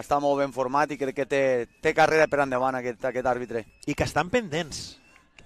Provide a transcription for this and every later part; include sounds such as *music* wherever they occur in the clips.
està molt ben format i crec que té, té carrera per endavant aquest, aquest àrbitre. I que estan pendents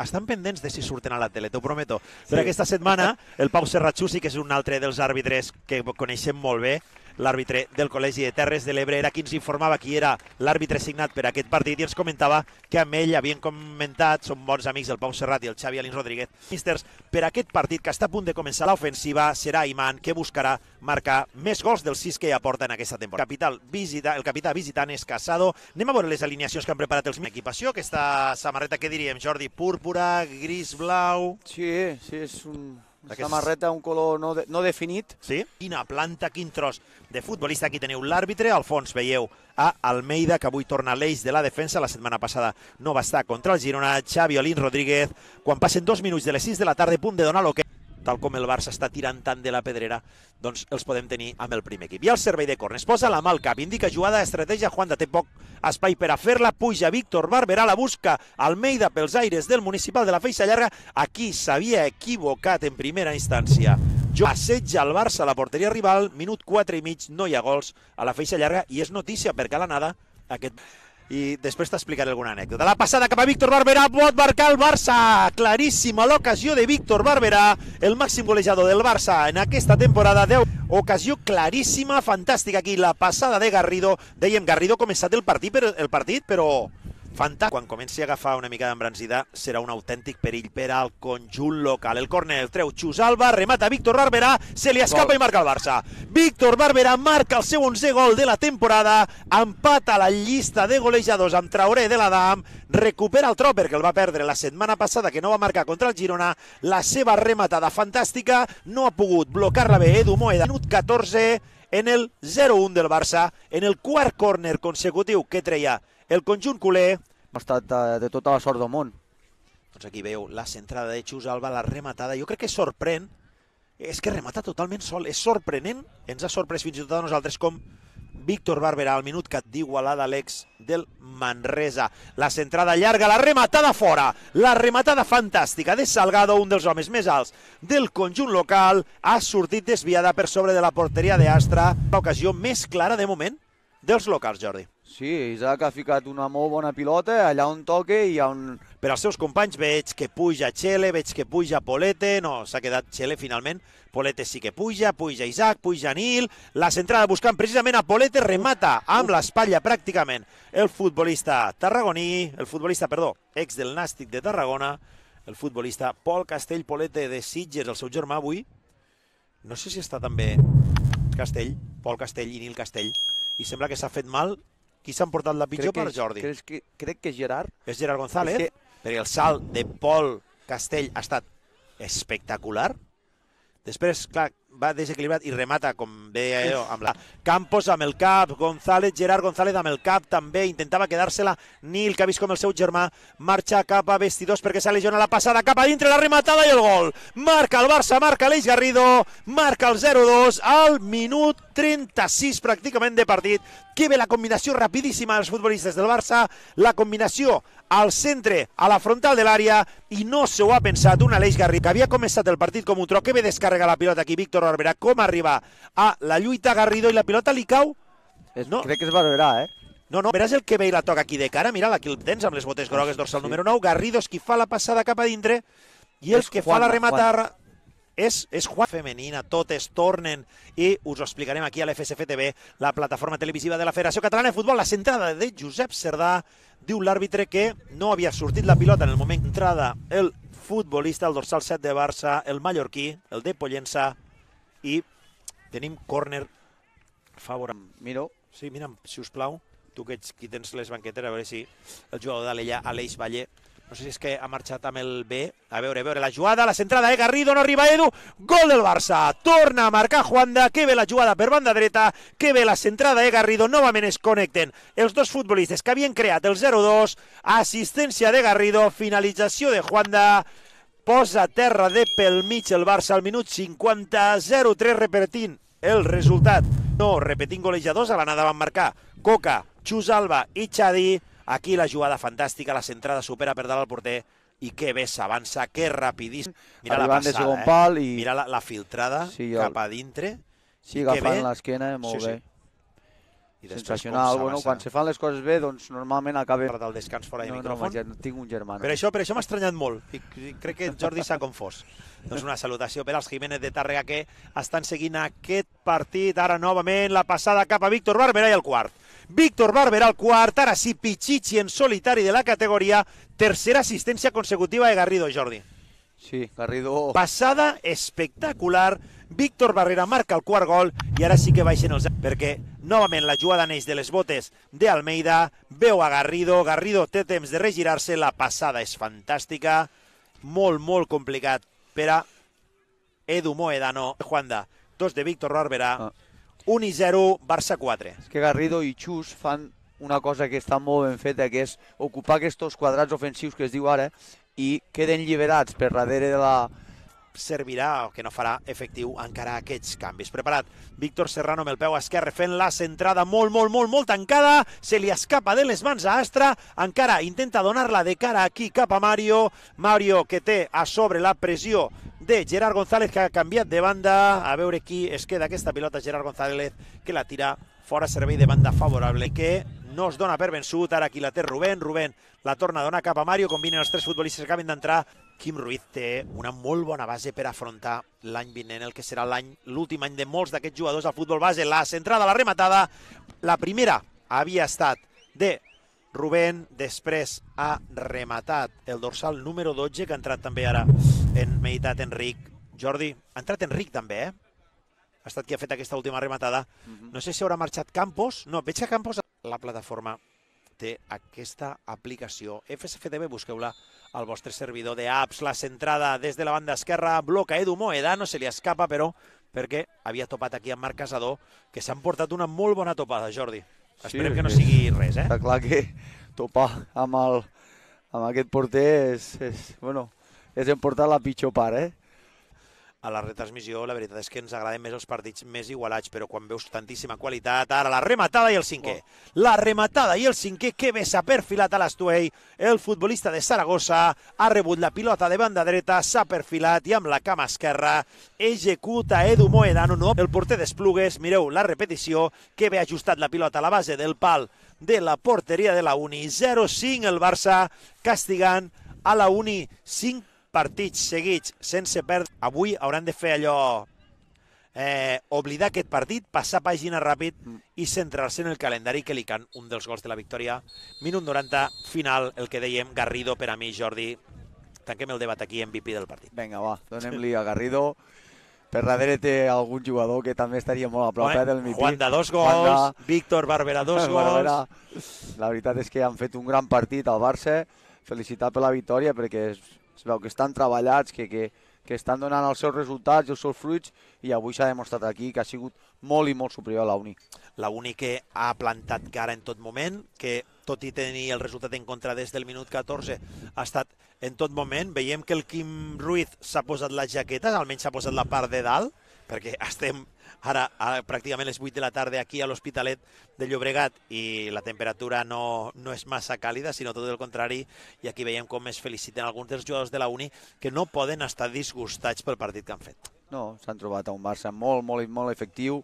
estan pendents de si surten a la tele, t'ho prometo. Sí. Però aquesta setmana el Pau Serratxú sí que és un altre dels àrbitres que coneixem molt bé, l'àrbitre del Col·legi de Terres de l'Ebre era qui ens informava qui era l'àrbitre signat per aquest partit i ens comentava que amb ell havien comentat, són bons amics del Pau Serrat i el Xavi Alins Rodríguez, Misters, per aquest partit que està a punt de començar l'ofensiva serà Iman que buscarà marcar més gols dels sis que hi aporta en aquesta temporada. Capital visita, el capità visitant és Casado. Anem a veure les alineacions que han preparat els equipació, aquesta samarreta, que diríem, Jordi? Púrpura, gris, blau... Sí, sí, és un, aquesta samarreta, un color no, de, no definit. Sí, quina planta, quin tros de futbolista. Aquí teniu l'àrbitre, al fons veieu a Almeida, que avui torna l'eix de la defensa. La setmana passada no va estar contra el Girona. Xavi Olín Rodríguez, quan passen dos minuts de les 6 de la tarda, punt de donar l'hoquei. Okay tal com el Barça està tirant tant de la pedrera, doncs els podem tenir amb el primer equip. I el servei de cornes posa la mà al cap, indica jugada, estratègia, Juan de té poc espai per a fer-la, puja Víctor Barberà, la busca Almeida pels aires del municipal de la Feixa Llarga, aquí s'havia equivocat en primera instància. Jo assetja el Barça a la porteria rival, minut 4 i mig, no hi ha gols a la Feixa Llarga i és notícia perquè a l'anada aquest i després t'explicaré alguna anècdota. La passada cap a Víctor Barberà pot marcar el Barça. Claríssima l'ocasió de Víctor Barberà, el màxim golejador del Barça en aquesta temporada. 10 ocasió claríssima, fantàstica aquí, la passada de Garrido. Dèiem, Garrido ha començat el partit, però, el partit, però Fanta, quan comenci a agafar una mica d'embranzida, serà un autèntic perill per al conjunt local. El córner el treu Alba, remata Víctor Barberà, se li escapa gol. i marca el Barça. Víctor Barberà marca el seu 11 gol de la temporada, empata la llista de golejadors amb Traoré de l'Adam, recupera el Tropper, que el va perdre la setmana passada, que no va marcar contra el Girona, la seva rematada fantàstica, no ha pogut blocar-la bé Edu Moeda, minut 14, en el 0-1 del Barça, en el quart córner consecutiu que treia el conjunt culer ha estat de, eh, de tota la sort del món. Doncs aquí veu la centrada de Xus Alba, la rematada. Jo crec que sorprèn, és que remata totalment sol, és sorprenent, ens ha sorprès fins i tot a nosaltres com Víctor Barberà al minut que a l'ex del Manresa. La centrada llarga, la rematada fora, la rematada fantàstica de Salgado, un dels homes més alts del conjunt local, ha sortit desviada per sobre de la porteria d'Astra, l'ocasió més clara de moment dels locals, Jordi. Sí, Isaac ha ficat una molt bona pilota allà on toque i on... Per als seus companys veig que puja Xele, veig que puja Polete, no, s'ha quedat Xele finalment, Polete sí que puja, puja Isaac, puja Nil, la centrada buscant precisament a Polete, remata amb l'espatlla pràcticament el futbolista tarragoní, el futbolista, perdó, ex del Nàstic de Tarragona, el futbolista Pol Castell Polete de Sitges, el seu germà avui, no sé si està també Castell, Pol Castell i Nil Castell, i sembla que s'ha fet mal. Qui s'ha portat la pitjor crec per Jordi? Crec que, crec que és Gerard. És Gerard González, és que... perquè el salt de Pol Castell ha estat espectacular. Després, clar, va desequilibrat i remata, com deia jo, amb la Campos amb el cap, González, Gerard González amb el cap també, intentava quedar-se-la Nil, que ha vist com el seu germà marxa cap a vestidors perquè s'ha lesionat la passada cap a dintre, la rematada i el gol. Marca el Barça, marca l'Eix Garrido, marca el 0-2 al minut 36 pràcticament de partit. Que ve la combinació rapidíssima dels futbolistes del Barça, la combinació al centre, a la frontal de l'àrea, i no se ho ha pensat un Aleix Garriga, que havia començat el partit com un tro, que ve descarrega la pilota aquí, Víctor Barberà, com arriba a la lluita Garrido i la pilota li cau... Es, no. Crec que és Barberà, eh? No, no, veràs el que ve i la toca aquí de cara, mira aquí el tens amb les botes grogues, dorsal sí. número 9, Garrido és qui fa la passada cap a dintre, i el és que Juan, fa la remata... Juan és, és Juan femenina, totes tornen i us ho explicarem aquí a l'FSF TV, la plataforma televisiva de la Federació Catalana de Futbol. La centrada de Josep Cerdà diu l'àrbitre que no havia sortit la pilota en el moment d'entrada el futbolista, el dorsal 7 de Barça, el mallorquí, el de Pollença i tenim córner favor. Miro. Sí, mira'm, si us plau, tu que ets qui tens les banqueteres, a veure si el jugador d'Alella, Aleix Valle, no sé si és que ha marxat amb el B. A veure, a veure, la jugada, la centrada de eh? Garrido, no arriba Edu. Gol del Barça. Torna a marcar Juanda, que ve la jugada per banda dreta, que ve la centrada eh? Garrido. Novament es connecten els dos futbolistes que havien creat el 0-2. Assistència de Garrido, finalització de Juanda. Posa terra de pel mig el Barça al minut 50, 0-3 repetint el resultat. No, repetint golejadors, a l'anada van marcar Coca, Xus Alba i Xadi Aquí la jugada fantàstica, la centrada supera per dalt el porter i que bé s'avança, que rapidíssim. Mira Arribant la passada, eh? pal i... Mira la, la filtrada sí, el... cap a dintre. Sí, agafant l'esquena, molt sí, bé. Sí i sensacional. Bueno, quan se fan les coses bé, doncs normalment acaba... Per del descans fora de no, micròfon. No, tinc un germà. No. Per això, per això m'ha estranyat molt. I crec que Jordi s'ha confós. doncs una salutació per als Jiménez de Tàrrega que estan seguint aquest partit. Ara, novament, la passada cap a Víctor Barberà i el quart. Víctor Barberà al quart, ara sí Pichichi en solitari de la categoria, tercera assistència consecutiva de Garrido, Jordi. Sí, Garrido... Passada espectacular, Víctor Barrera marca el quart gol i ara sí que baixen els... perquè Novament la jugada neix de les botes de Almeida, veu a Garrido, Garrido té temps de regirar-se, la passada és fantàstica, molt, molt complicat per a Edu Moedano, Juanda, dos de Víctor Barberà, ah. 1 i 0, Barça 4. És que Garrido i Xus fan una cosa que està molt ben feta, que és ocupar aquests quadrats ofensius que es diu ara i queden lliberats per darrere de la, servirà o que no farà efectiu encara aquests canvis. Preparat Víctor Serrano amb el peu esquerre fent la centrada molt, molt, molt, molt tancada, se li escapa de les mans a Astra, encara intenta donar-la de cara aquí cap a Mario, Mario que té a sobre la pressió de Gerard González que ha canviat de banda, a veure qui es queda aquesta pilota Gerard González que la tira fora servei de banda favorable que no es dona per vençut, ara aquí la té Rubén, Rubén la torna a donar cap a Mario, combinen els tres futbolistes que acaben d'entrar Quim Ruiz té una molt bona base per afrontar l'any vinent, el que serà l'any l'últim any de molts d'aquests jugadors al futbol base. La centrada, la rematada, la primera havia estat de Rubén, després ha rematat el dorsal número 12, que ha entrat també ara en meitat Enric. Jordi, ha entrat Enric també, eh? Ha estat qui ha fet aquesta última rematada. Mhm. No sé si haurà marxat Campos. No, veig que Campos la plataforma té aquesta aplicació. FSFTV, busqueu-la al vostre servidor de apps. La centrada des de la banda esquerra bloca Edu Moeda, no se li escapa, però perquè havia topat aquí amb Marc Casador, que s'han portat una molt bona topada, Jordi. Sí, Esperem que no sigui res, eh? Està clar que topar amb, el, amb aquest porter és, és, bueno, és emportar la pitjor part, eh? a la retransmissió la veritat és que ens agraden més els partits més igualats, però quan veus tantíssima qualitat, ara la rematada i el cinquè. Oh. La rematada i el cinquè, que bé s'ha perfilat a l'Estuei. El futbolista de Saragossa ha rebut la pilota de banda dreta, s'ha perfilat i amb la cama esquerra executa Edu Moedano, no, el porter d'Esplugues. Mireu la repetició, que bé ha ajustat la pilota a la base del pal de la porteria de la Uni. 0-5 el Barça castigant a la Uni 5 partits seguits sense perdre. Avui hauran de fer allò... Eh, oblidar aquest partit, passar pàgina ràpid i centrar-se en el calendari que li can un dels gols de la victòria. Minut 90, final, el que dèiem, Garrido per a mi, Jordi. Tanquem el debat aquí, MVP del partit. Vinga, va, donem-li a Garrido. Per darrere té algun jugador que també estaria molt a prop eh, del MVP. Juan de dos gols, Juan de... Víctor Barberà dos Barbera. gols. La veritat és que han fet un gran partit al Barça. Felicitat per la victòria perquè és es veu que estan treballats, que, que, que estan donant els seus resultats i els seus fruits i avui s'ha demostrat aquí que ha sigut molt i molt superior a la Uni. La Uni que ha plantat cara en tot moment, que tot i tenir el resultat en contra des del minut 14, ha estat en tot moment. Veiem que el Quim Ruiz s'ha posat la jaqueta, almenys s'ha posat la part de dalt, perquè *laughs* estem ara a pràcticament les 8 de la tarda aquí a l'Hospitalet de Llobregat i la temperatura no, no és massa càlida, sinó tot el contrari, i aquí veiem com es feliciten alguns dels jugadors de la Uni que no poden estar disgustats pel partit que han fet. No, s'han trobat a un Barça molt, molt, molt efectiu,